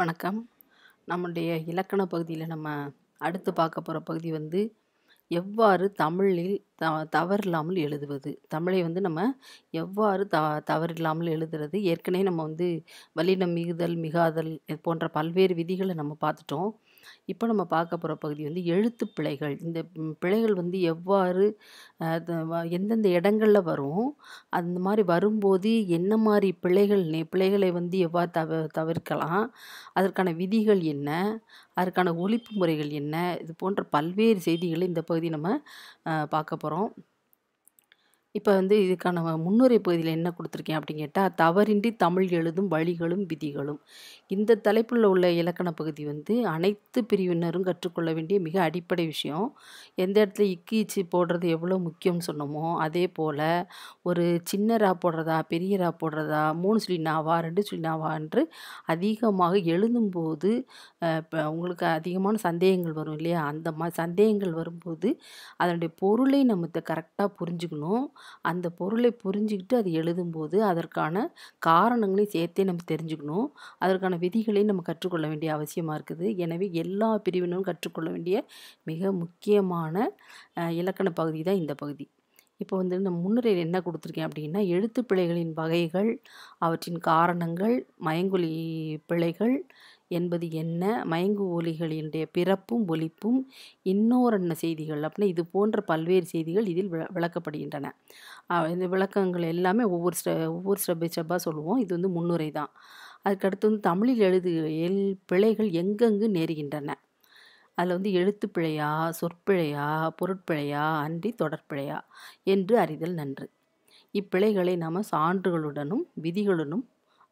வணக்கம் நம்முடைய இலக்கண பகுதியில் நம்ம அடுத்து பார்க்க போகிற பகுதி வந்து எவ்வாறு தமிழில் த தவறில்லாமல் எழுதுவது தமிழை வந்து நம்ம எவ்வாறு த தவறில்லாமல் எழுதுறது ஏற்கனவே நம்ம வந்து வல்லினம் மிகுதல் மிகாதல் போன்ற பல்வேறு விதிகளை நம்ம பார்த்துட்டோம் இப்போ நம்ம பார்க்க போகிற பகுதி வந்து எழுத்து பிழைகள் இந்த பிழைகள் வந்து எவ்வாறு எந்தெந்த இடங்களில் வரும் அந்த மாதிரி வரும்போது என்ன மாதிரி பிழைகள் பிழைகளை வந்து எவ்வாறு தவ தவிர்க்கலாம் அதற்கான விதிகள் என்ன அதற்கான ஒழிப்பு முறைகள் என்ன இது போன்ற பல்வேறு செய்திகளை இந்த பகுதி நம்ம பார்க்க போகிறோம் இப்போ வந்து இதுக்கான முன்னுரை பகுதியில் என்ன கொடுத்துருக்கேன் அப்படின்னு கேட்டால் தவறின்றி தமிழ் எழுதும் வழிகளும் விதிகளும் இந்த தலைப்பில் உள்ள இலக்கண பகுதி வந்து அனைத்து பிரிவினரும் கற்றுக்கொள்ள வேண்டிய மிக அடிப்படை விஷயம் எந்த இடத்துல இக்கு இச்சு போடுறது எவ்வளோ முக்கியம்னு சொன்னோமோ அதே போல் ஒரு சின்ன ரா போடுறதா பெரிய ரா போடுறதா மூணு சொல்லி நாவா ரெண்டு சொல்லி நாவா என்று அதிகமாக எழுதும்போது உங்களுக்கு அதிகமான சந்தேகங்கள் வரும் இல்லையா அந்த மாதிரி சந்தேகங்கள் வரும்போது அதனுடைய பொருளை நம்ம கரெக்டாக புரிஞ்சுக்கணும் அந்த பொருளை புரிஞ்சுக்கிட்டு அது எழுதும்போது அதற்கான காரணங்களையும் சேர்த்தே நம்ம தெரிஞ்சுக்கணும் அதற்கான விதிகளையும் நம்ம கற்றுக்கொள்ள வேண்டிய அவசியமாக இருக்குது எனவே எல்லா பிரிவினரும் கற்றுக்கொள்ள வேண்டிய மிக முக்கியமான இலக்கண பகுதி தான் இந்த பகுதி இப்போ வந்து நம்ம முன்னுரையில் என்ன கொடுத்துருக்கேன் அப்படின்னா எழுத்து பிழைகளின் வகைகள் அவற்றின் காரணங்கள் மயங்குலி பிழைகள் என்பது என்ன மயங்கு ஒலிகளினுடைய பிறப்பும் ஒலிப்பும் இன்னோரன்ன செய்திகள் அப்படின்னா இது போன்ற பல்வேறு செய்திகள் இதில் விளக்கப்படுகின்றன இந்த விளக்கங்கள் எல்லாமே ஒவ்வொரு ஸ்ட ஒவ்வொரு ஸ்டெப்பை ஸ்டெப்பாக சொல்லுவோம் இது வந்து முன்னுரை தான் அதுக்கடுத்து வந்து தமிழில் எழுது எல் பிழைகள் எங்கெங்கு நேருகின்றன அதில் வந்து எழுத்துப்பிழையா சொற்பிழையா பொருட்பிழையா அன்றி தொடர்பிழையா என்று அறிதல் நன்று இப்பிழைகளை நாம் சான்றுகளுடனும் விதிகளுடனும்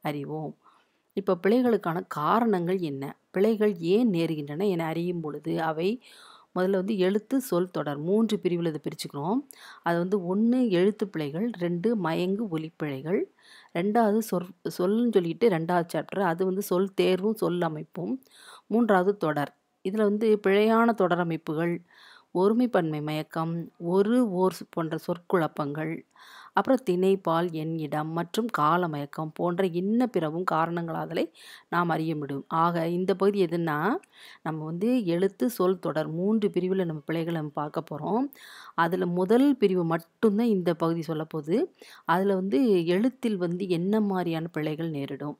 அறிவோம் இப்போ பிழைகளுக்கான காரணங்கள் என்ன பிழைகள் ஏன் நேருகின்றன என அறியும் பொழுது அவை முதல்ல வந்து எழுத்து சொல் தொடர் மூன்று பிரிவில் இதை பிரிச்சுக்கிறோம் அது வந்து ஒன்று எழுத்து பிழைகள் ரெண்டு மயங்கு ஒலிப்பிழைகள் ரெண்டாவது சொற் சொல்லுன்னு சொல்லிட்டு ரெண்டாவது சாப்டர் அது வந்து சொல் தேர்வும் சொல் அமைப்பும் மூன்றாவது தொடர் இதில் வந்து பிழையான தொடர் அமைப்புகள் ஒருமைப்பன்மை மயக்கம் ஒரு ஓர் போன்ற சொற்குழப்பங்கள் அப்புறம் திணைப்பால் என் இடம் மற்றும் காலமயக்கம் போன்ற இன்ன பிறவும் காரணங்களாதலை நாம் அறிய முடியும் ஆக இந்த பகுதி எதுன்னா நம்ம வந்து எழுத்து சொல் தொடர் மூன்று பிரிவில் நம்ம பிள்ளைகளை நம்ம பார்க்க போகிறோம் அதில் முதல் பிரிவு மட்டும்தான் இந்த பகுதி சொல்ல போகுது அதில் வந்து எழுத்தில் வந்து என்ன மாதிரியான பிள்ளைகள் நேரிடும்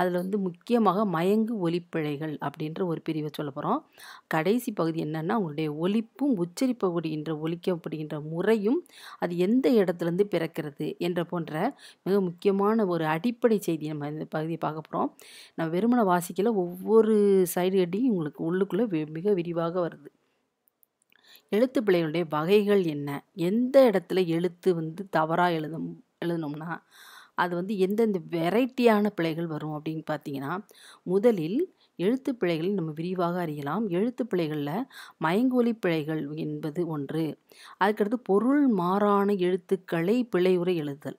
அதில் வந்து முக்கியமாக மயங்கு ஒலிப்பிழைகள் அப்படின்ற ஒரு பிரிவை சொல்ல போகிறோம் கடைசி பகுதி என்னென்னா உங்களுடைய ஒலிப்பும் உச்சரிப்பப்படுகின்ற ஒலிக்கப்படுகின்ற முறையும் அது எந்த இடத்துலேருந்து பிறக்கிறது என்ற போன்ற மிக முக்கியமான ஒரு அடிப்படை செய்தி நம்ம இந்த பகுதியை பார்க்க போகிறோம் நம்ம வெறுமனை வாசிக்கல ஒவ்வொரு சைடு அடியும் உங்களுக்கு உள்ளுக்குள்ளே மிக விரிவாக வருது எழுத்து பிள்ளைகளுடைய வகைகள் என்ன எந்த இடத்துல எழுத்து வந்து தவறாக எழுதும் எழுதணும்னா அது வந்து எந்தெந்த வெரைட்டியான பிழைகள் வரும் அப்படின்னு பார்த்தீங்கன்னா முதலில் எழுத்து பிழைகளை நம்ம விரிவாக அறியலாம் எழுத்து பிழைகளில் மயங்கொலி பிழைகள் என்பது ஒன்று அதுக்கடுத்து பொருள் மாறான எழுத்துக்களை பிழையுரை எழுதுதல்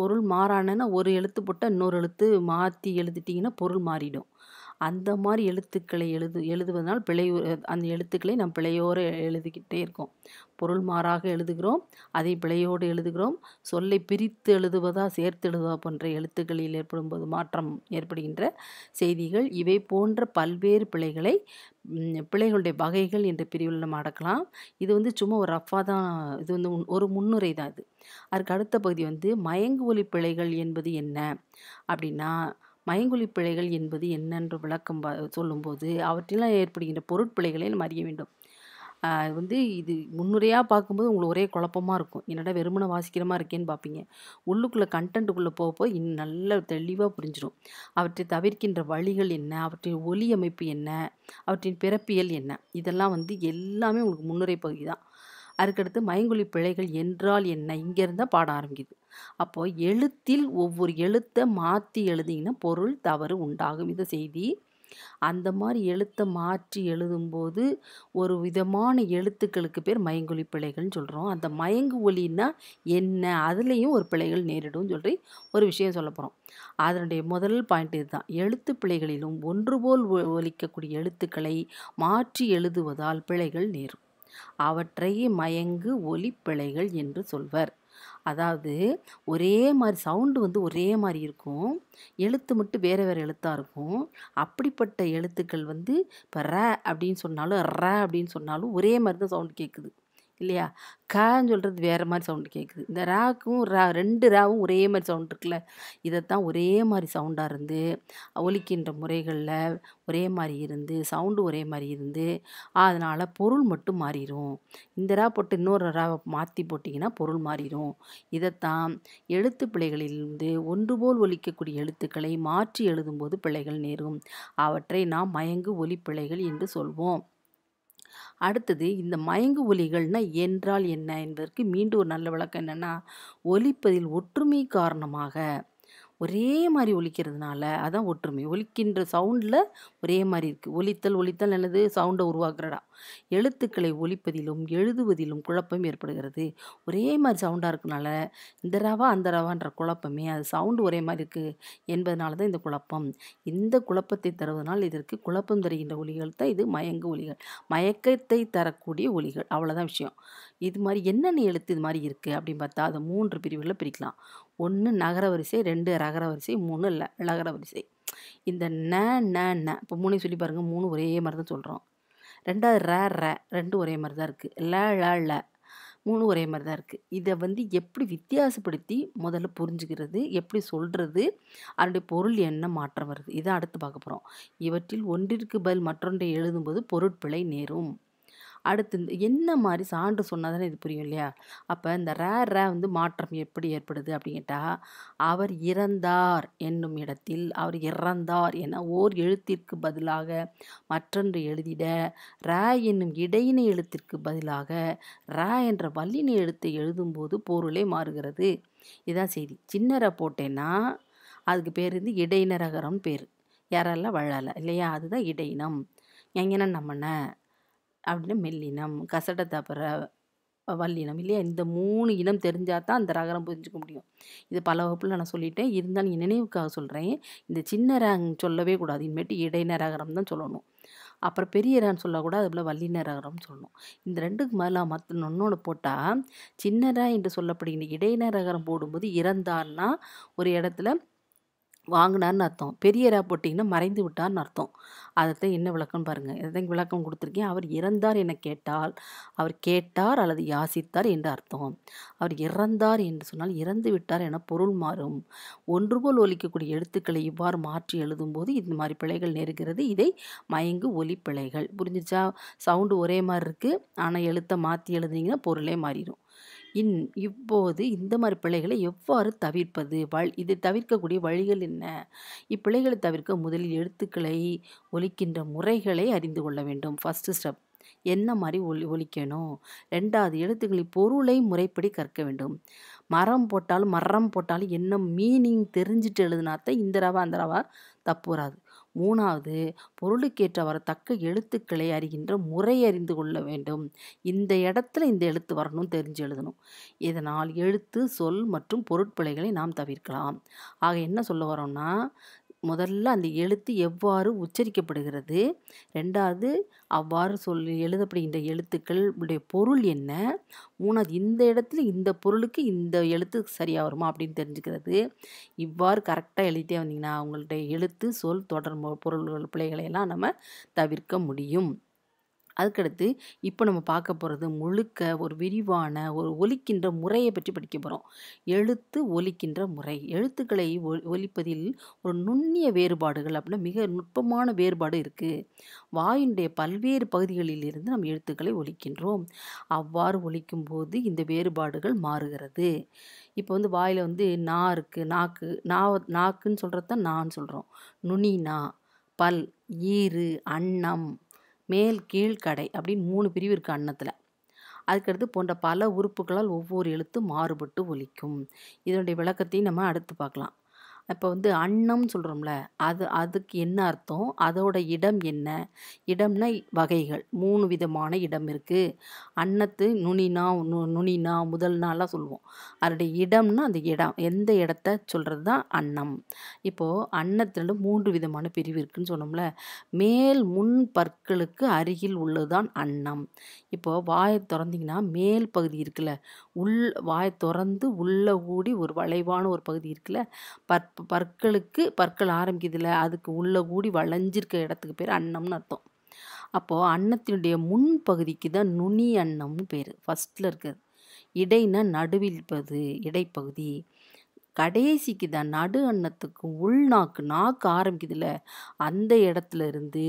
பொருள் மாறானன்னா ஒரு எழுத்து போட்டால் இன்னொரு எழுத்து மாற்றி எழுதிட்டிங்கன்னா பொருள் மாறிடும் அந்த மாதிரி எழுத்துக்களை எழுது எழுதுவதனால் பிழை அந்த எழுத்துக்களை நாம் பிழையோடு எழுதிக்கிட்டே இருக்கோம் பொருள் மாறாக எழுதுகிறோம் அதை பிழையோடு எழுதுகிறோம் சொல்லை பிரித்து எழுதுவதா சேர்த்து எழுதுவதா போன்ற எழுத்துக்களில் ஏற்படும் போது மாற்றம் ஏற்படுகின்ற செய்திகள் இவை போன்ற பல்வேறு பிழைகளை பிழைகளுடைய வகைகள் என்ற பிரிவில் நம்ம அடக்கலாம் இது வந்து சும்மா ஒரு ரஃபாக தான் இது வந்து ஒரு முன்னுரை தான் இது அதுக்கு அடுத்த பகுதி வந்து மயங்கு ஒலி பிழைகள் என்பது என்ன அப்படின்னா மயங்குழி பிழைகள் என்பது என்னென்று விளக்கம் சொல்லும்போது அவற்றிலாம் ஏற்படுகின்ற பொருட்பிழைகளை நம்ம அறிய வேண்டும் வந்து இது முன்னுரையாக பார்க்கும்போது உங்களுக்கு ஒரே குழப்பமாக இருக்கும் என்னடா வெறுமனை வாசிக்கிறமா இருக்கேன்னு பார்ப்பீங்க உள்ளுக்குள்ளே கண்டென்ட்டுக்குள்ளே போக போய் இன்னும் நல்ல தெளிவாக புரிஞ்சிடும் அவற்றை தவிர்க்கின்ற வழிகள் என்ன அவற்றின் ஒலி அமைப்பு என்ன அவற்றின் பிறப்பியல் என்ன இதெல்லாம் வந்து எல்லாமே உங்களுக்கு முன்னுரை பகுதி தான் அதுக்கடுத்து மயங்குழி பிழைகள் என்றால் என்ன இங்கேருந்து பாட ஆரம்பிக்குது அப்போது எழுத்தில் ஒவ்வொரு எழுத்தை மாற்றி எழுதிங்கன்னா பொருள் தவறு உண்டாகும் இந்த செய்தி அந்த மாதிரி எழுத்தை மாற்றி எழுதும்போது ஒரு விதமான எழுத்துக்களுக்கு பேர் மயங்குழி பிழைகள்னு சொல்கிறோம் அந்த மயங்கு ஒலின்னா என்ன அதுலேயும் ஒரு பிழைகள் நேரிடும் சொல்லி ஒரு விஷயம் சொல்ல போகிறோம் அதனுடைய முதல் பாயிண்ட் இதுதான் எழுத்து பிழைகளிலும் ஒன்று போல் ஒலிக்கக்கூடிய எழுத்துக்களை மாற்றி எழுதுவதால் பிழைகள் நேரும் அவற்றையே மயங்கு ஒலி பிழைகள் என்று சொல்வர் அதாவது ஒரே மாதிரி சவுண்டு வந்து ஒரே மாதிரி இருக்கும் எழுத்து மட்டும் வேறு வேறு எழுத்தாக இருக்கும் அப்படிப்பட்ட எழுத்துக்கள் வந்து இப்போ ர அப்படின்னு சொன்னாலும் ர அப்படின்னு சொன்னாலும் ஒரே மாதிரி தான் சவுண்டு கேட்குது இல்லையா கான்னு சொல்கிறது வேறு மாதிரி சவுண்டு கேட்குது இந்த ராக்கும் ரா ரெண்டு ராவும் ஒரே மாதிரி சவுண்ட் இருக்குல்ல இதைத்தான் ஒரே மாதிரி சவுண்டாக இருந்து ஒலிக்கின்ற முறைகளில் ஒரே மாதிரி இருந்து சவுண்டு ஒரே மாதிரி இருந்து அதனால் பொருள் மட்டும் மாறிடும் இந்த ரா போட்டு இன்னொரு ராவை மாற்றி போட்டிங்கன்னா பொருள் மாறிடும் இதைத்தான் எழுத்து பிள்ளைகளிலிருந்து ஒன்று போல் ஒலிக்கக்கூடிய எழுத்துக்களை மாற்றி எழுதும்போது பிள்ளைகள் நேரும் அவற்றை நாம் மயங்கு ஒலி பிழைகள் என்று சொல்வோம் அடுத்தது இந்த மயங்கு ஒலிகள்னால் என்றால் என்ன என்பதற்கு மீண்டும் ஒரு நல்ல விளக்கம் என்னென்னா ஒலிப்பதில் ஒற்றுமை காரணமாக ஒரே மாதிரி ஒலிக்கிறதுனால அதான் ஒற்றுமை ஒலிக்கின்ற சவுண்டில் ஒரே மாதிரி இருக்குது ஒலித்தல் ஒலித்தல் என்னது சவுண்டை உருவாக்குறடா எழுத்துக்களை ஒலிப்பதிலும் எழுதுவதிலும் குழப்பம் ஏற்படுகிறது ஒரே மாதிரி சவுண்டாக இருக்கனால இந்த ரவா அந்த ரவான்ற குழப்பமே அது சவுண்டு ஒரே மாதிரி இருக்குது என்பதனால தான் இந்த குழப்பம் இந்த குழப்பத்தை தருவதனால் இதற்கு குழப்பம் தருகின்ற ஒலிகள் தான் இது மயங்கு ஒலிகள் மயக்கத்தை தரக்கூடிய ஒலிகள் அவ்வளோதான் விஷயம் இது மாதிரி என்னென்ன எழுத்து இது மாதிரி இருக்குது அப்படின்னு பார்த்தா அதை மூன்று பிரிவுகளில் பிரிக்கலாம் ஒன்று நகர வரிசை ரெண்டு ரகர வரிசை மூணு ல லகர வரிசை இந்த ந ந ந இப்போ மூணையும் சொல்லி பாருங்கள் மூணு ஒரே மாதிரி தான் சொல்கிறோம் ரெண்டாவது ர ர ரெண்டும் ஒரே மாதிரி தான் இருக்குது ல ல ல மூணு ஒரே மாதிரி தான் இருக்குது இதை வந்து எப்படி வித்தியாசப்படுத்தி முதல்ல புரிஞ்சுக்கிறது எப்படி சொல்கிறது அதனுடைய பொருள் என்ன மாற்றம் வருது இதை அடுத்து பார்க்க போகிறோம் இவற்றில் ஒன்றிற்கு பதில் மற்றொன்றை எழுதும்போது பொருட்பிழை நேரும் அடுத்து இந்த என்ன மாதிரி சான்று சொன்னால் தானே இது புரியும் இல்லையா அப்போ இந்த ரே வந்து மாற்றம் எப்படி ஏற்படுது அப்படின்ட்டா அவர் இறந்தார் என்னும் இடத்தில் அவர் இறந்தார் என ஓர் எழுத்திற்கு பதிலாக மற்றொன்று எழுதிட ரே என்னும் இடையின எழுத்திற்கு பதிலாக ரே என்ற வல்லின எழுத்தை எழுதும்போது பொருளே மாறுகிறது இதான் செய்தி சின்னரை போட்டேன்னா அதுக்கு பேர் வந்து இடையினரகரம் பேர் யாரெல்லாம் வழலை இல்லையா அதுதான் இடையினம் எங்கன்னா நம்மன அப்படின்னு மெல்லினம் கசட தாப்புற வல்லினம் இல்லையா இந்த மூணு இனம் தெரிஞ்சால் தான் அந்த ரகரம் புரிஞ்சுக்க முடியும் இது பல வகுப்பில் நான் சொல்லிட்டேன் இருந்தாலும் நினைவுக்காக சொல்கிறேன் இந்த சின்ன ரேங் சொல்லவே கூடாது இனிமேட்டு இடையின ரகரம் தான் சொல்லணும் அப்புறம் பெரிய ரான்னு சொல்லக்கூடாது அதுபோல் வல்லின ரகரம்னு சொல்லணும் இந்த ரெண்டுக்கு மேலே மற்ற ஒன்னொன்று போட்டால் சின்னராக என்று சொல்லப்படுகின்ற இடையின ரகரம் போடும்போது இறந்தார்னா ஒரு இடத்துல வாங்கினார்னு அர்த்தம் பெரியரா போட்டிங்கன்னா மறைந்து விட்டார்னு அர்த்தம் அதைத்தான் என்ன விளக்கம் பாருங்கள் இதை விளக்கம் கொடுத்துருக்கேன் அவர் இறந்தார் என கேட்டால் அவர் கேட்டார் அல்லது யாசித்தார் என்று அர்த்தம் அவர் இறந்தார் என்று சொன்னால் இறந்து விட்டார் என பொருள் மாறும் ஒன்று போல் ஒலிக்கக்கூடிய எழுத்துக்களை இவ்வாறு மாற்றி எழுதும்போது இந்த மாதிரி பிழைகள் நேருகிறது இதை மயங்கு ஒலி பிழைகள் புரிஞ்சிச்சா சவுண்டு ஒரே மாதிரி இருக்குது ஆனால் எழுத்தை மாற்றி எழுதுனீங்கன்னா பொருளே மாறிடும் இன் இப்போது இந்த மாதிரி பிள்ளைகளை எவ்வாறு தவிர்ப்பது வழ் இதை தவிர்க்கக்கூடிய வழிகள் என்ன இப்பிள்ளைகளை தவிர்க்க முதலில் எழுத்துக்களை ஒலிக்கின்ற முறைகளை அறிந்து கொள்ள வேண்டும் ஃபஸ்ட்டு ஸ்டெப் என்ன மாதிரி ஒலி ஒலிக்கணும் ரெண்டாவது எழுத்துக்களின் பொருளை முறைப்படி கற்க வேண்டும் மரம் போட்டாலும் மரம் போட்டாலும் என்ன மீனிங் தெரிஞ்சுட்டு எழுதினாத்தான் இந்த ரவா அந்த ரவா தப்பு வராது மூணாவது பொருளுக்கேற்றவாறு தக்க எழுத்துக்களை அறிகின்ற முறை அறிந்து கொள்ள வேண்டும் இந்த இடத்துல இந்த எழுத்து வரணும் தெரிஞ்சு எழுதணும் இதனால் எழுத்து சொல் மற்றும் பொருட்பிழைகளை நாம் தவிர்க்கலாம் ஆக என்ன சொல்ல வரோம்னா முதல்ல அந்த எழுத்து எவ்வாறு உச்சரிக்கப்படுகிறது ரெண்டாவது அவ்வாறு சொல் எழுதப்படுகின்ற எழுத்துக்கள் உடைய பொருள் என்ன மூணாவது இந்த இடத்துல இந்த பொருளுக்கு இந்த எழுத்து சரியாக வருமா அப்படின்னு தெரிஞ்சுக்கிறது இவ்வாறு கரெக்டாக எழுதிட்டே வந்தீங்கன்னா அவங்களுடைய எழுத்து சொல் தொடர் பொருள்கள் பிள்ளைகளையெல்லாம் நம்ம தவிர்க்க முடியும் அதுக்கடுத்து இப்போ நம்ம பார்க்க போகிறது முழுக்க ஒரு விரிவான ஒரு ஒலிக்கின்ற முறையை பற்றி படிக்க போகிறோம் எழுத்து ஒலிக்கின்ற முறை எழுத்துக்களை ஒலிப்பதில் ஒரு நுண்ணிய வேறுபாடுகள் அப்படின்னா மிக நுட்பமான வேறுபாடு இருக்குது வாயினுடைய பல்வேறு பகுதிகளில் இருந்து நம்ம எழுத்துக்களை ஒலிக்கின்றோம் அவ்வாறு ஒலிக்கும் போது இந்த வேறுபாடுகள் மாறுகிறது இப்போ வந்து வாயில் வந்து நா இருக்குது நாக்கு நா நாக்குன்னு சொல்கிறது தான் நான் சொல்கிறோம் நுனி நா பல் ஈறு அன்னம் மேல் கீழ் கடை அப்படின்னு மூணு பிரிவு இருக்குது அன்னத்தில் அதுக்கடுத்து போன்ற பல உறுப்புகளால் ஒவ்வொரு எழுத்து மாறுபட்டு ஒலிக்கும் இதனுடைய விளக்கத்தையும் நம்ம அடுத்து பார்க்கலாம் இப்போ வந்து அன்னம்னு சொல்கிறோம்ல அது அதுக்கு என்ன அர்த்தம் அதோட இடம் என்ன இடம்னா வகைகள் மூணு விதமான இடம் இருக்குது அன்னத்து நுனினா நு நுனினா முதல் நாளாக சொல்லுவோம் அதோடைய இடம்னா அந்த இடம் எந்த இடத்த சொல்கிறது தான் அன்னம் இப்போது அன்னத்தில் மூன்று விதமான பிரிவு இருக்குதுன்னு சொன்னோம்ல மேல் முன் பற்களுக்கு அருகில் உள்ளதுதான் அன்னம் இப்போது வாயை திறந்திங்கன்னா மேல் பகுதி இருக்குல்ல உள் வாயை திறந்து உள்ளே ஊடி ஒரு வளைவான ஒரு பகுதி இருக்குல்ல பற்பு பற்களுக்கு பற்கள் ஆரம்பிக்குதுல அதுக்கு உள்ளே கூடி வளைஞ்சிருக்க இடத்துக்கு பேர் அன்னம்னு அர்த்தம் அப்போது அன்னத்தினுடைய முன்பகுதிக்கு தான் நுனி அன்னம்னு பேர் ஃபஸ்ட்டில் இருக்கிறது இடைனா நடுவில் இருப்பது இடைப்பகுதி கடைசிக்கு தான் நடு அன்னத்துக்கும் உள்நாக்கு நாக்கு ஆரம்பிக்குதுல்ல அந்த இடத்துல இருந்து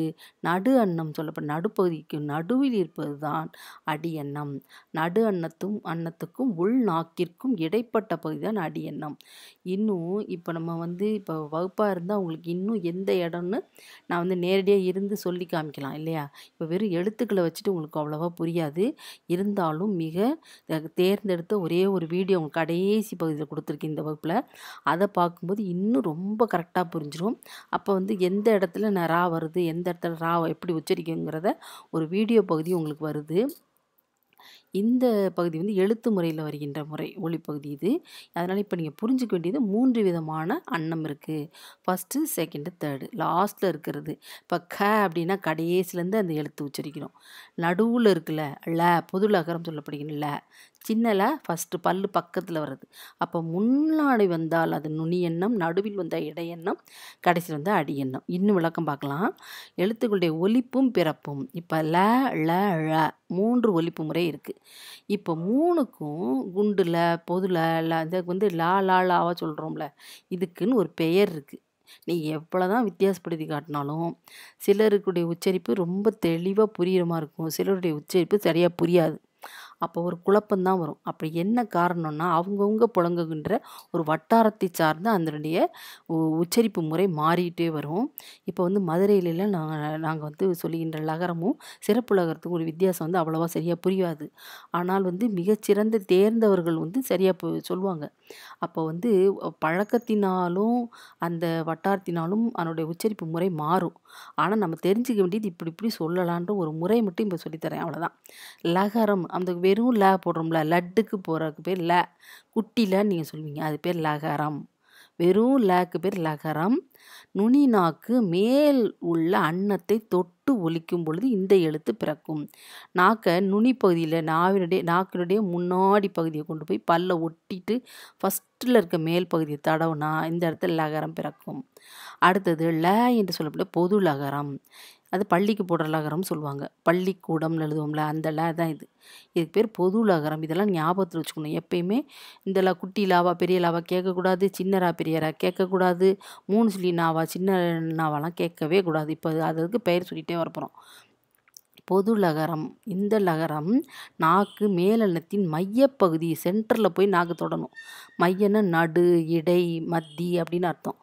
நடு அன்னம் சொல்லப்போ நடுப்பகுதிக்கும் நடுவில் இருப்பது தான் அடி எண்ணம் நடு அன்னத்தும் அன்னத்துக்கும் உள் நாக்கிற்கும் இடைப்பட்ட பகுதி தான் அடி எண்ணம் இன்னும் இப்போ நம்ம வந்து இப்போ வகுப்பாக இருந்தால் உங்களுக்கு இன்னும் எந்த இடம்னு நான் வந்து நேரடியாக இருந்து சொல்லி காமிக்கலாம் இல்லையா இப்போ வெறும் எழுத்துக்களை வச்சுட்டு உங்களுக்கு அவ்வளோவா புரியாது இருந்தாலும் மிக தேர்ந்தெடுத்த ஒரே ஒரு வீடியோ உங்களுக்கு கடைசி பகுதியில் கொடுத்துருக்கேன் இந்த வகுப்பில் அதை பார்க்கும்போது இன்னும் ரொம்ப கரெக்டாக புரிஞ்சிடும் அப்போ வந்து எந்த இடத்துல நான் ரா வருது எந்த இடத்துல ரா எப்படி உச்சரிக்குங்கிறத ஒரு வீடியோ பகுதி உங்களுக்கு வருது இந்த பகுதி வந்து எழுத்து முறையில் வருகின்ற முறை ஒளிப்பகுதி இது அதனால் இப்போ நீங்கள் புரிஞ்சுக்க வேண்டியது மூன்று விதமான அன்னம் இருக்குது ஃபஸ்ட்டு செகண்டு தேர்டு லாஸ்ட்டில் இருக்கிறது இப்போ க அப்படின்னா கடைசிலேருந்து அந்த எழுத்து உச்சரிக்கிறோம் நடுவில் இருக்குல்ல ல பொது லகரம் சொல்லப்படுகிற ல சின்னல ஃபஸ்ட்டு பல்லு பக்கத்தில் வருது அப்போ முன்னாடி வந்தால் அது நுனி எண்ணம் நடுவில் இடை இடையெண்ணம் கடைசியில் வந்தால் அடி எண்ணம் இன்னும் விளக்கம் பார்க்கலாம் எழுத்துக்களுடைய ஒலிப்பும் பிறப்பும் இப்போ ல ல ழ மூன்று ஒலிப்பு முறை இருக்குது இப்போ மூணுக்கும் குண்டில் பொதுல இந்த வந்து லா லா லாவாக சொல்கிறோம்ல இதுக்குன்னு ஒரு பெயர் இருக்குது நீ எவ்வளோ தான் வித்தியாசப்படுத்தி காட்டினாலும் சிலருக்குடைய உச்சரிப்பு ரொம்ப தெளிவாக புரியுற மாதிரி இருக்கும் சிலருடைய உச்சரிப்பு சரியாக புரியாது அப்போ ஒரு குழப்பம்தான் வரும் அப்படி என்ன காரணம்னா அவங்கவுங்க புழங்குகின்ற ஒரு வட்டாரத்தை சார்ந்து அதனுடைய உச்சரிப்பு முறை மாறிக்கிட்டே வரும் இப்போ வந்து மதுரையிலலாம் நாங்கள் நாங்கள் வந்து சொல்லுகின்ற லகரமும் சிறப்பு லகரத்துக்கும் ஒரு வித்தியாசம் வந்து அவ்வளோவா சரியாக புரியாது ஆனால் வந்து மிகச்சிறந்த தேர்ந்தவர்கள் வந்து சரியாக சொல்லுவாங்க அப்போ வந்து பழக்கத்தினாலும் அந்த வட்டாரத்தினாலும் அதனுடைய உச்சரிப்பு முறை மாறும் ஆனால் நம்ம தெரிஞ்சுக்க வேண்டியது இப்படி இப்படி சொல்லலான்ற ஒரு முறை மட்டும் இப்போ சொல்லித்தரேன் அவ்வளோதான் லகரம் அந்த வே வெறும் ல போடுறோம்ல லட்டுக்கு போகிறதுக்கு பேர் ல குட்டியில் நீங்கள் சொல்லுவீங்க அது பேர் லகரம் வெறும் லேக்கு பேர் லகரம் நுனி நாக்கு மேல் உள்ள அன்னத்தை தொட்டு ஒலிக்கும் பொழுது இந்த எழுத்து பிறக்கும் நாக்கை நுனி பகுதியில் நாவினுடைய நாக்கினுடைய முன்னாடி பகுதியை கொண்டு போய் பல்ல ஒட்டிட்டு ஃபஸ்ட்டில் இருக்க மேல் பகுதியை தடவுனா இந்த இடத்துல லகரம் பிறக்கும் அடுத்தது ல என்று சொல்லப்பட்ட பொது லகரம் அது பள்ளிக்கு போடுற லகரம்னு சொல்லுவாங்க பள்ளிக்கூடம்னு எழுதுவோம்ல அந்த தான் இது இதுக்கு பேர் பொது லகரம் இதெல்லாம் ஞாபகத்தில் வச்சுக்கணும் எப்பயுமே இந்த குட்டி லாவா பெரிய லாவா கேட்கக்கூடாது சின்னரா பெரியரா கேட்கக்கூடாது மூணு சொல்லி நாவா சின்ன நாவாலாம் கேட்கவே கூடாது இப்போ அதுக்கு பெயர் சொல்லிகிட்டே வரப்போகிறோம் பொது லகரம் இந்த லகரம் நாக்கு மேலெண்ணத்தின் மையப்பகுதி சென்டரில் போய் நாக்கு தொடணும் மையன்னா நடு இடை மத்தி அப்படின்னு அர்த்தம்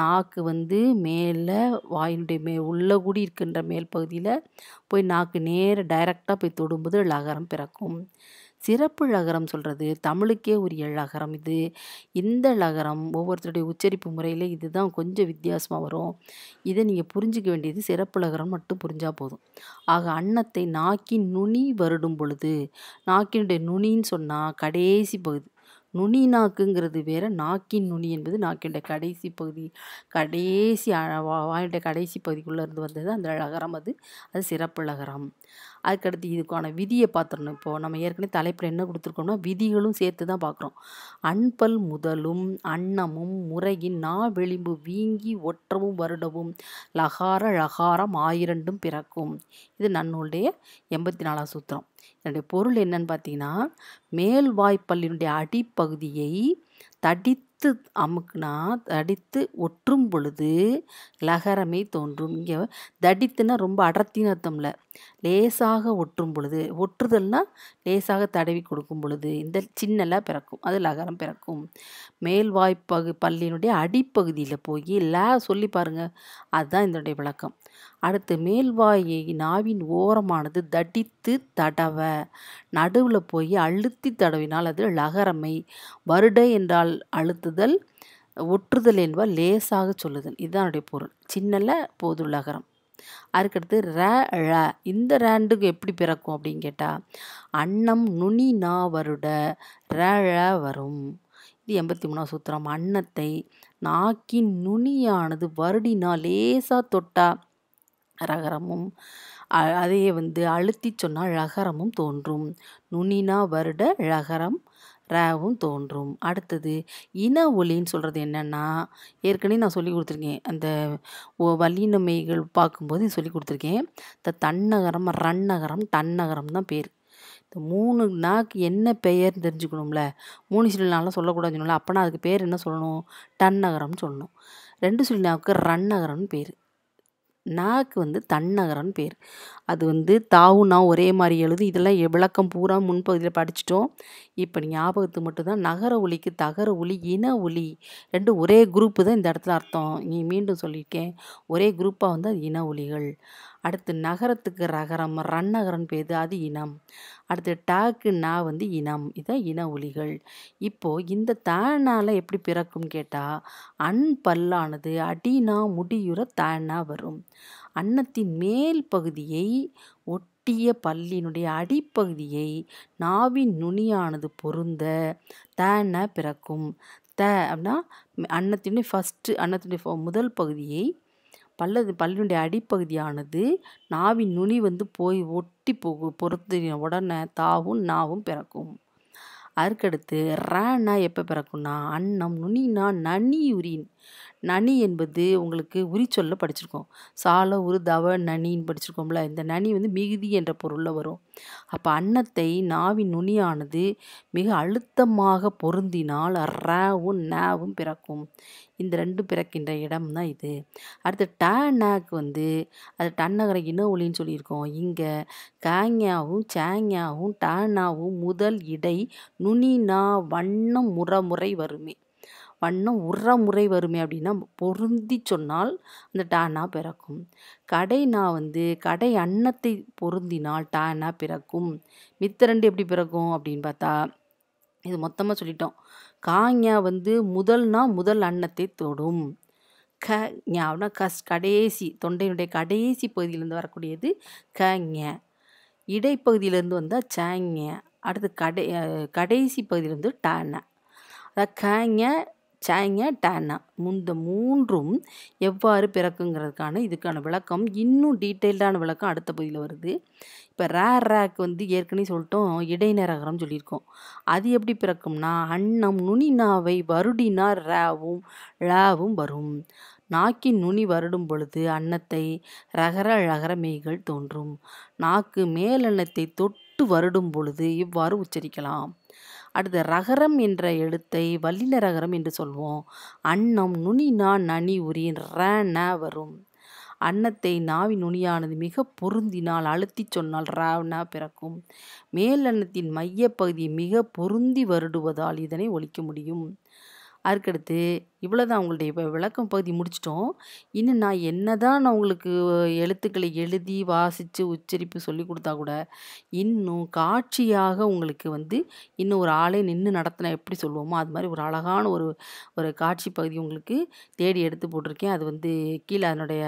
நாக்கு வந்து மேலே வாயினுடைய மே உள்ளே கூடி இருக்கின்ற மேல் பகுதியில் போய் நாக்கு நேர டைரெக்டாக போய் தொடும்போது லகரம் பிறக்கும் சிறப்பு லகரம் சொல்கிறது தமிழுக்கே உரிய லகரம் இது இந்த லகரம் ஒவ்வொருத்தருடைய உச்சரிப்பு முறையில் இதுதான் கொஞ்சம் வித்தியாசமாக வரும் இதை நீங்கள் புரிஞ்சிக்க வேண்டியது சிறப்பு லகரம் மட்டும் புரிஞ்சால் போதும் ஆக அன்னத்தை நாக்கின் நுனி வருடும் பொழுது நாக்கினுடைய நுனின்னு சொன்னால் கடைசி பகுதி நுனி நாக்குங்கிறது வேற நாக்கின் நுனி என்பது நாக்கின்ற கடைசி பகுதி கடைசி வாயின்ற கடைசி பகுதிக்குள்ளே இருந்து வந்தது அந்த லகரம் அது அது சிறப்பு அழகரம் அதுக்கடுத்து இதுக்கான விதியை பார்த்துடணும் இப்போது நம்ம ஏற்கனவே தலைப்பில் என்ன கொடுத்துருக்கோம்னா விதிகளும் சேர்த்து தான் பார்க்குறோம் அன்பல் முதலும் அன்னமும் முறையின் நா விளிம்பு வீங்கி ஒற்றவும் வருடவும் லகார லகாரம் ஆயிரண்டும் பிறக்கும் இது நன்னுடைய எண்பத்தி நாலாம் சூத்திரம் என்னுடைய பொருள் என்னன்னு பார்த்தீங்கன்னா மேல்வாய்ப்பல்லினுடைய அடிப்பகுதியை தடித்து அடித்து அமுக்குனா தடித்து ஒற்றும் பொழுது லகரமே தோன்றும் இங்கே தடித்துனா ரொம்ப அடர்த்தின்னு அர்த்தம்ல லேசாக ஒற்றும் பொழுது ஒற்றுதல்னா லேசாக தடவி கொடுக்கும் பொழுது இந்த சின்னலாக பிறக்கும் அது லகரம் பிறக்கும் மேல்வாய்ப்பகு பள்ளியினுடைய அடிப்பகுதியில் போய் ல சொல்லி பாருங்கள் அதுதான் இதனுடைய விளக்கம் அடுத்து மேல்வாயை நாவின் ஓரமானது தடித்து தடவை நடுவில் போய் அழுத்தி தடவினால் அது லகரமை வருட என்றால் அழுத்துதல் ஒற்றுதல் என்பால் லேசாக சொல்லுதல் இதுதான் என்னுடைய பொருள் சின்னல போதுள்ளகரம் அதுக்கடுத்து ர ழ இந்த ரேண்டுக்கு எப்படி பிறக்கும் அப்படின்னு கேட்டால் அன்னம் நுனி நா வருட ர ழ வரும் இது எண்பத்தி மூணாம் சூத்திரம் அன்னத்தை நாக்கின் நுனியானது வருடினா லேசாக தொட்டா ரகரமும் அதையே வந்து அழுத்தி சொன்னால் ழகரமும் தோன்றும் நுனினா வருட ழகரம் ரேவும் தோன்றும் அடுத்தது இன ஒலின்னு சொல்கிறது என்னென்னா ஏற்கனவே நான் சொல்லி கொடுத்துருக்கேன் அந்த வல்லினமைகள் பார்க்கும்போது சொல்லி கொடுத்துருக்கேன் இந்த தன்னகரம் ரன்னகரம் தன்னகரம் தான் பேர் இந்த மூணு நாக்கு என்ன பெயர்னு தெரிஞ்சுக்கணும்ல மூணு சிலினாலாம் சொல்லக்கூடாதுன்னு அப்போனா அதுக்கு பேர் என்ன சொல்லணும் டன்னகரம்னு சொல்லணும் ரெண்டு சிலினாவுக்கு ரன்னகரம்னு பேர் நாக்கு வந்து தன்னகரம்னு பேர் அது வந்து தாவுனா ஒரே மாதிரி எழுது இதெல்லாம் விளக்கம் பூரா முன்பகுதியில் படிச்சிட்டோம் இப்போ ஞாபகத்துக்கு மட்டும்தான் நகர ஒலிக்கு தகர ஒலி இன ஒலி ரெண்டு ஒரே குரூப்பு தான் இந்த இடத்துல அர்த்தம் நீ மீண்டும் சொல்லியிருக்கேன் ஒரே குரூப்பாக வந்து அது இன ஒலிகள் அடுத்து நகரத்துக்கு ரகரம் ரன்னகரன் பேது அது இனம் அடுத்து டாக்கு நா வந்து இனம் இதான் இன ஒலிகள் இப்போது இந்த தானால் எப்படி பிறக்கும் கேட்டால் அன் பல்லானது அடினா முடியுற தானா வரும் அன்னத்தின் மேல் பகுதியை ஒட்டிய பல்லினுடைய அடிப்பகுதியை நாவின் நுனியானது பொருந்த தானா பிறக்கும் த அப்படின்னா அன்னத்தினுடைய ஃபஸ்ட்டு அன்னத்தினுடைய முதல் பகுதியை பல்லது பல்லினுடைய அடிப்பகுதியானது நாவின் நுனி வந்து போய் ஒட்டி போகு பொறுத்து உடனே தாவும் நாவும் பிறக்கும் அதுக்கடுத்து ரேனா எப்போ பிறக்கும்னா அன்னம் நுனினா நனி உரின் நனி என்பது உங்களுக்கு உரி சொல்ல படிச்சிருக்கோம் சால உரு தவ நனின்னு படிச்சிருக்கோம்ல இந்த நனி வந்து மிகுதி என்ற பொருளில் வரும் அப்போ அன்னத்தை நாவின் நுனியானது மிக அழுத்தமாக பொருந்தினால் ரேவும் நாவும் பிறக்கும் இந்த ரெண்டும் பிறக்கின்ற இடம் தான் இது அடுத்து டனாக் வந்து அது டன்னகர இன ஒளின்னு சொல்லியிருக்கோம் இங்கே காங்யாவும் சாங்யாவும் டானாவும் முதல் இடை நுனினா வண்ணம் முறமுறை வருமே வண்ணம் உற முறை வருமே அப்படின்னா பொருந்தி சொன்னால் அந்த டானா பிறக்கும் கடைனா வந்து கடை அன்னத்தை பொருந்தினால் டானா பிறக்கும் மித்த ரெண்டு எப்படி பிறக்கும் அப்படின்னு பார்த்தா இது மொத்தமாக சொல்லிட்டோம் காஞா வந்து முதல்னா முதல் அன்னத்தை தொடும் க ஞாவுனா கஸ் கடைசி தொண்டையினுடைய கடைசி பகுதியிலேருந்து வரக்கூடியது க ஞ இடைப்பகுதியிலேருந்து வந்தால் சேங்க அடுத்து கடை கடைசி பகுதியிலேருந்து டான அதாவது கங்க சேங்க டேனா இந்த மூன்றும் எவ்வாறு பிறக்குங்கிறதுக்கான இதுக்கான விளக்கம் இன்னும் டீட்டெயில்டான விளக்கம் அடுத்த பகுதியில் வருது இப்போ ரேர் ரேக் வந்து ஏற்கனவே சொல்லிட்டோம் இடைநரகரம் சொல்லியிருக்கோம் அது எப்படி பிறக்கும்னா அன்னம் நுனினாவை வருடினா ரேவும் ழாவும் வரும் நாக்கின் நுனி வருடும் பொழுது அன்னத்தை ரகர ரகர மேய்கள் தோன்றும் நாக்கு மேலெண்ணத்தை தொட்டு வருடும் பொழுது இவ்வாறு உச்சரிக்கலாம் அடுத்து ரகரம் என்ற எழுத்தை வல்லின ரகரம் என்று சொல்வோம் அன்னம் நுனி நா நனி உரின் ர வரும் அன்னத்தை நாவி நுனியானது மிக பொருந்தினால் அழுத்தி சொன்னால் ராவ்னா பிறக்கும் மேல் அன்னத்தின் மையப்பகுதி மிக பொருந்தி வருடுவதால் இதனை ஒழிக்க முடியும் அதுக்கடுத்து இவ்வளோ தான் இப்போ விளக்கம் பகுதி முடிச்சிட்டோம் இன்னும் நான் என்ன தான் நான் உங்களுக்கு எழுத்துக்களை எழுதி வாசித்து உச்சரிப்பு சொல்லி கொடுத்தா கூட இன்னும் காட்சியாக உங்களுக்கு வந்து இன்னும் ஒரு ஆளே நின்று நடத்தினா எப்படி சொல்லுவோமோ அது மாதிரி ஒரு அழகான ஒரு ஒரு காட்சி பகுதி உங்களுக்கு தேடி எடுத்து போட்டிருக்கேன் அது வந்து கீழே அதனுடைய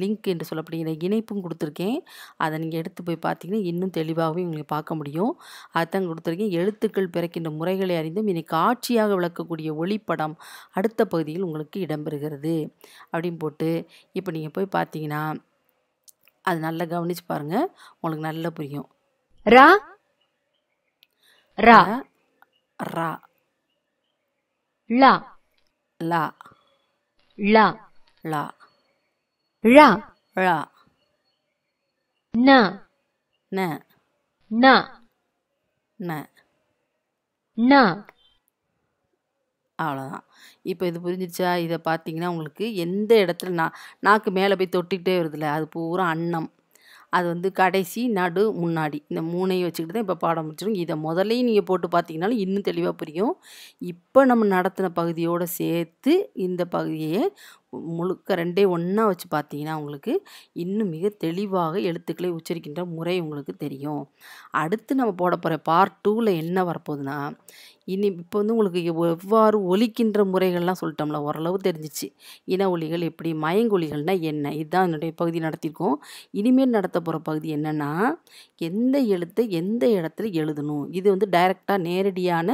லிங்க் என்று சொல்லப்படுகிற இணைப்பும் கொடுத்துருக்கேன் அதை நீங்கள் எடுத்து போய் பார்த்தீங்கன்னா இன்னும் தெளிவாகவே உங்களை பார்க்க முடியும் அதுதான் கொடுத்துருக்கேன் எழுத்துக்கள் பிறக்கின்ற முறைகளை அறிந்தும் இனி காட்சியாக விளக்கக்கூடிய ஒளிப்படம் அடுத்த பகுதியில் உங்களுக்கு இடம்பெறுகிறது அப்படின்னு போட்டு இப்போ நீங்கள் போய் பார்த்தீங்கன்னா அது நல்லா கவனிச்சு பாருங்கள் உங்களுக்கு நல்லா புரியும் ரா ரா ரா லா லா லா லா ழ ந அவ்வளோதான் இப்போ இது புரிஞ்சிச்சா இதை பார்த்தீங்கன்னா உங்களுக்கு எந்த இடத்துல நான் நாக்கு மேலே போய் தொட்டிக்கிட்டே வருதுல்ல அது பூரா அன்னம் அது வந்து கடைசி நடு முன்னாடி இந்த மூணையும் வச்சுக்கிட்டு தான் இப்போ பாடம் முடிச்சிடும் இதை முதல்லையும் நீங்கள் போட்டு பார்த்தீங்கனாலும் இன்னும் தெளிவாக புரியும் இப்போ நம்ம நடத்தின பகுதியோடு சேர்த்து இந்த பகுதியை முழுக்க ரெண்டே ஒன்றா வச்சு பார்த்தீங்கன்னா உங்களுக்கு இன்னும் மிக தெளிவாக எழுத்துக்களை உச்சரிக்கின்ற முறை உங்களுக்கு தெரியும் அடுத்து நம்ம போட போகிற பார்ட் டூவில் என்ன வரப்போகுதுன்னா இனி இப்போ வந்து உங்களுக்கு எவ்வாறு ஒலிக்கின்ற முறைகள்லாம் சொல்லிட்டோம்ல ஓரளவு தெரிஞ்சிச்சு இன ஒலிகள் எப்படி மயங்கொலிகள்னால் என்ன இதுதான் என்னுடைய பகுதி நடத்தியிருக்கோம் இனிமேல் நடத்த போகிற பகுதி என்னென்னா எந்த எழுத்தை எந்த இடத்துல எழுதணும் இது வந்து டைரெக்டாக நேரடியான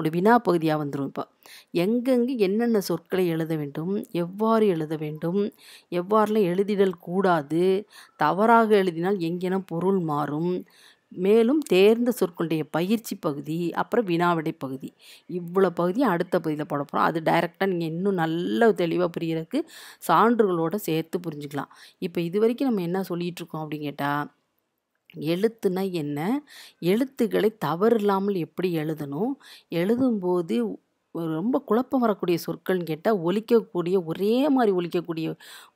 ஒரு வினா பகுதியாக வந்துடும் இப்போ எங்கெங்கு என்னென்ன சொற்களை எழுத வேண்டும் எவ்வாறு எழுத வேண்டும் எவ்வாறுலாம் எழுதிடல் கூடாது தவறாக எழுதினால் எங்கேனா பொருள் மாறும் மேலும் தேர்ந்த சொற்களுடைய பயிற்சி பகுதி அப்புறம் வினாவிடை பகுதி இவ்வளோ பகுதி அடுத்த பகுதியில் போட போகிறோம் அது டைரெக்டாக நீங்கள் இன்னும் நல்ல தெளிவாக புரியறதுக்கு சான்றுகளோடு சேர்த்து புரிஞ்சுக்கலாம் இப்போ இது வரைக்கும் நம்ம என்ன சொல்லிகிட்ருக்கோம் அப்படின்னு கேட்டால் எழுத்துனா என்ன எழுத்துக்களை தவறு இல்லாமல் எப்படி எழுதணும் எழுதும்போது ரொம்ப குழப்பம் வரக்கூடிய சொற்கள்னு கேட்டால் ஒலிக்கக்கூடிய ஒரே மாதிரி ஒலிக்கக்கூடிய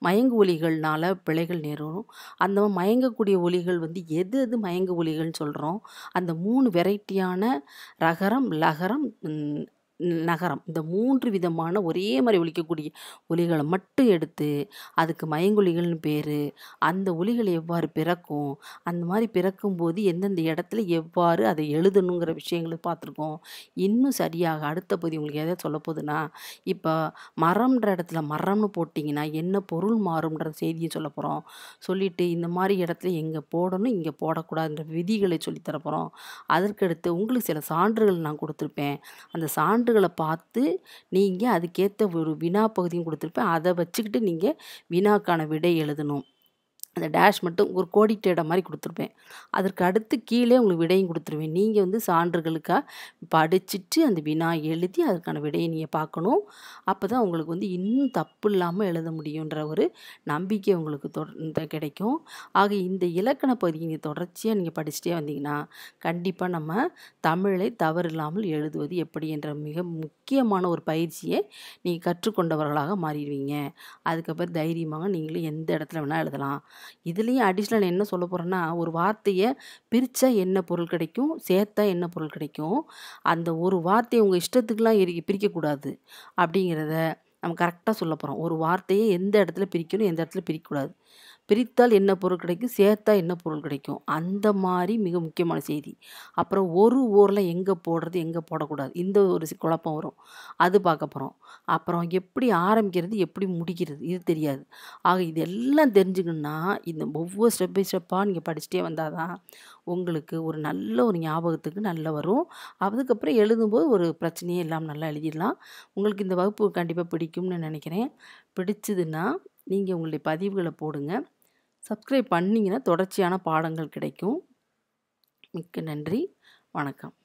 மயங்கு ஒலிகள்னால பிழைகள் நேரும் அந்த மயங்கக்கூடிய ஒலிகள் வந்து எது எது மயங்கு ஒலிகள்னு சொல்கிறோம் அந்த மூணு வெரைட்டியான ரகரம் லகரம் நகரம் இந்த மூன்று விதமான ஒரே மாதிரி ஒழிக்கக்கூடிய ஒலிகளை மட்டும் எடுத்து அதுக்கு மயங்கொலிகள்னு பேர் அந்த ஒலிகள் எவ்வாறு பிறக்கும் அந்த மாதிரி பிறக்கும்போது எந்தெந்த இடத்துல எவ்வாறு அதை எழுதணுங்கிற விஷயங்களை பார்த்துருக்கோம் இன்னும் சரியாக அடுத்த பகுதி உங்களுக்கு எதாவது சொல்ல போகுதுன்னா இப்போ மரம்ன்ற இடத்துல மரம்னு போட்டிங்கன்னா என்ன பொருள் மாறும்ன்ற செய்தியை சொல்ல போகிறோம் சொல்லிவிட்டு இந்த மாதிரி இடத்துல எங்கே போடணும் இங்கே போடக்கூடாதுன்ற விதிகளை சொல்லித்தரப்போகிறோம் அதற்கடுத்து உங்களுக்கு சில சான்றுகள் நான் கொடுத்துருப்பேன் அந்த சான்று டிமாண்டுகளை பார்த்து நீங்கள் அதுக்கேற்ற ஒரு வினா பகுதியும் கொடுத்துருப்பேன் அதை வச்சுக்கிட்டு நீங்கள் வினாக்கான விடை எழுதணும் அந்த டேஷ் மட்டும் ஒரு கோடிட்ட மாதிரி கொடுத்துருப்பேன் அதற்கு அடுத்து கீழே உங்களுக்கு விடையும் கொடுத்துருவேன் நீங்கள் வந்து சான்றுகளுக்காக படிச்சுட்டு அந்த வினா எழுதி அதற்கான விடையை நீங்கள் பார்க்கணும் அப்போ தான் உங்களுக்கு வந்து இன்னும் தப்பு இல்லாமல் எழுத முடியுன்ற ஒரு நம்பிக்கை உங்களுக்கு தொட கிடைக்கும் ஆக இந்த இலக்கண பகுதியை நீங்கள் தொடர்ச்சியாக நீங்கள் படிச்சுட்டே வந்தீங்கன்னா கண்டிப்பாக நம்ம தமிழை தவறு இல்லாமல் எழுதுவது எப்படி என்ற மிக முக்கியமான ஒரு பயிற்சியை நீங்கள் கற்றுக்கொண்டவர்களாக மாறிடுவீங்க அதுக்கப்புறம் தைரியமாக நீங்களும் எந்த இடத்துல வேணால் எழுதலாம் இதுலேயும் அடிஷ்னல் என்ன சொல்ல போகிறேன்னா ஒரு வார்த்தையை பிரித்தா என்ன பொருள் கிடைக்கும் சேர்த்தா என்ன பொருள் கிடைக்கும் அந்த ஒரு வார்த்தையை உங்கள் இஷ்டத்துக்கெலாம் இரு பிரிக்கக்கூடாது அப்படிங்கிறத நம்ம கரெக்டாக சொல்ல போகிறோம் ஒரு வார்த்தையை எந்த இடத்துல பிரிக்கணும் எந்த இடத்துல பிரிக்கக்கூடாது பிரித்தால் என்ன பொருள் கிடைக்கும் சேர்த்தா என்ன பொருள் கிடைக்கும் அந்த மாதிரி மிக முக்கியமான செய்தி அப்புறம் ஒரு ஊரில் எங்கே போடுறது எங்கே போடக்கூடாது இந்த ஒரு குழப்பம் வரும் அது பார்க்க போகிறோம் அப்புறம் எப்படி ஆரம்பிக்கிறது எப்படி முடிக்கிறது இது தெரியாது ஆக இதெல்லாம் தெரிஞ்சுக்கணுன்னா இந்த ஒவ்வொரு ஸ்டெப் பை ஸ்டெப்பாக நீங்கள் படிச்சுட்டே வந்தால் தான் உங்களுக்கு ஒரு நல்ல ஒரு ஞாபகத்துக்கு நல்ல வரும் அதுக்கப்புறம் எழுதும்போது ஒரு பிரச்சனையே இல்லாமல் நல்லா எழுதிடலாம் உங்களுக்கு இந்த வகுப்பு கண்டிப்பாக பிடிக்கும்னு நினைக்கிறேன் பிடிச்சதுன்னா நீங்கள் உங்களுடைய பதிவுகளை போடுங்கள் சப்ஸ்கிரைப் பண்ணிங்கன்னா தொடர்ச்சியான பாடங்கள் கிடைக்கும் மிக்க நன்றி வணக்கம்